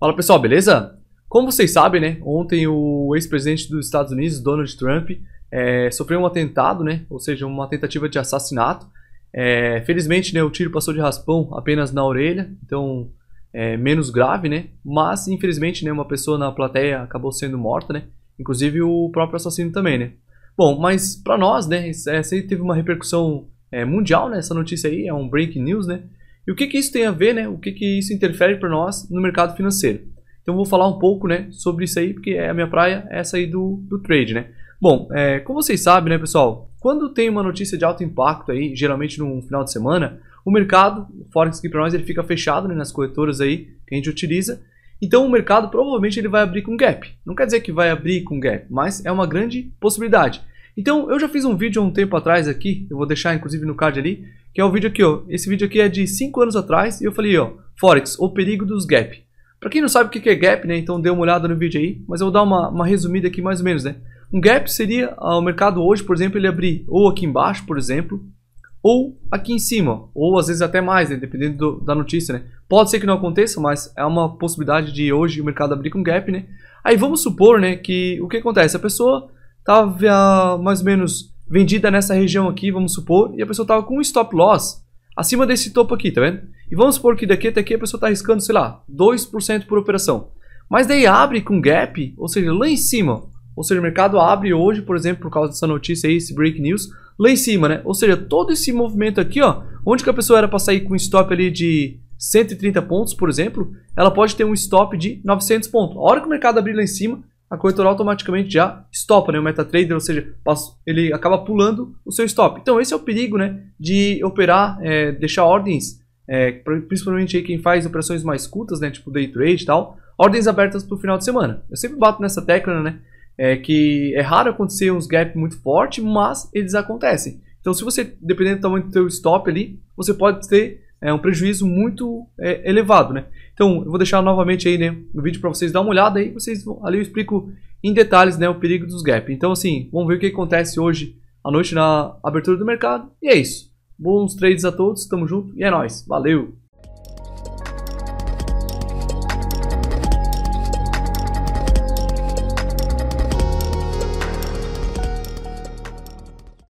Fala pessoal, beleza? Como vocês sabem, né, ontem o ex-presidente dos Estados Unidos, Donald Trump, é, sofreu um atentado, né, ou seja, uma tentativa de assassinato. É, felizmente, né, o tiro passou de raspão apenas na orelha, então é, menos grave, né, mas infelizmente, né, uma pessoa na plateia acabou sendo morta, né, inclusive o próprio assassino também, né. Bom, mas para nós, né, essa aí é, teve uma repercussão é, mundial, né, essa notícia aí é um breaking news, né, e o que, que isso tem a ver, né? O que, que isso interfere para nós no mercado financeiro? Então vou falar um pouco, né, sobre isso aí, porque é a minha praia, é essa aí do, do trade, né? Bom, é, como vocês sabem, né, pessoal, quando tem uma notícia de alto impacto aí, geralmente no final de semana, o mercado, o Forex aqui para nós, ele fica fechado né, nas corretoras aí que a gente utiliza. Então o mercado provavelmente ele vai abrir com gap. Não quer dizer que vai abrir com gap, mas é uma grande possibilidade. Então eu já fiz um vídeo há um tempo atrás aqui, eu vou deixar inclusive no card ali, que é o vídeo aqui, ó. Esse vídeo aqui é de 5 anos atrás e eu falei, ó, Forex, o perigo dos gap. Para quem não sabe o que é gap, né? Então dê uma olhada no vídeo aí, mas eu vou dar uma, uma resumida aqui mais ou menos, né? Um gap seria ah, o mercado hoje, por exemplo, ele abrir ou aqui embaixo, por exemplo, ou aqui em cima, ou às vezes até mais, né? dependendo do, da notícia, né? Pode ser que não aconteça, mas é uma possibilidade de hoje o mercado abrir com gap, né? Aí vamos supor, né, que o que acontece? A pessoa tava ah, mais ou menos vendida nessa região aqui, vamos supor, e a pessoa estava com um stop loss acima desse topo aqui, tá vendo? E vamos supor que daqui até aqui a pessoa está arriscando, sei lá, 2% por operação. Mas daí abre com gap, ou seja, lá em cima. Ou seja, o mercado abre hoje, por exemplo, por causa dessa notícia aí, esse break news, lá em cima, né? Ou seja, todo esse movimento aqui, ó, onde que a pessoa era para sair com um stop ali de 130 pontos, por exemplo, ela pode ter um stop de 900 pontos. A hora que o mercado abrir lá em cima, a corretora automaticamente já stopa, né? O MetaTrader, ou seja, ele acaba pulando o seu stop. Então esse é o perigo, né? De operar, é, deixar ordens, é, principalmente aí quem faz operações mais curtas, né? Tipo day trade e tal, ordens abertas para o final de semana. Eu sempre bato nessa tecla, né? É que é raro acontecer uns gap muito forte, mas eles acontecem. Então se você, dependendo do tamanho do seu stop ali, você pode ter é um prejuízo muito é, elevado, né? Então, eu vou deixar novamente aí, né, no vídeo para vocês dar uma olhada aí, vocês ali eu explico em detalhes, né, o perigo dos gap. Então, assim, vamos ver o que acontece hoje à noite na abertura do mercado. E é isso. Bons trades a todos, tamo junto e é nós. Valeu.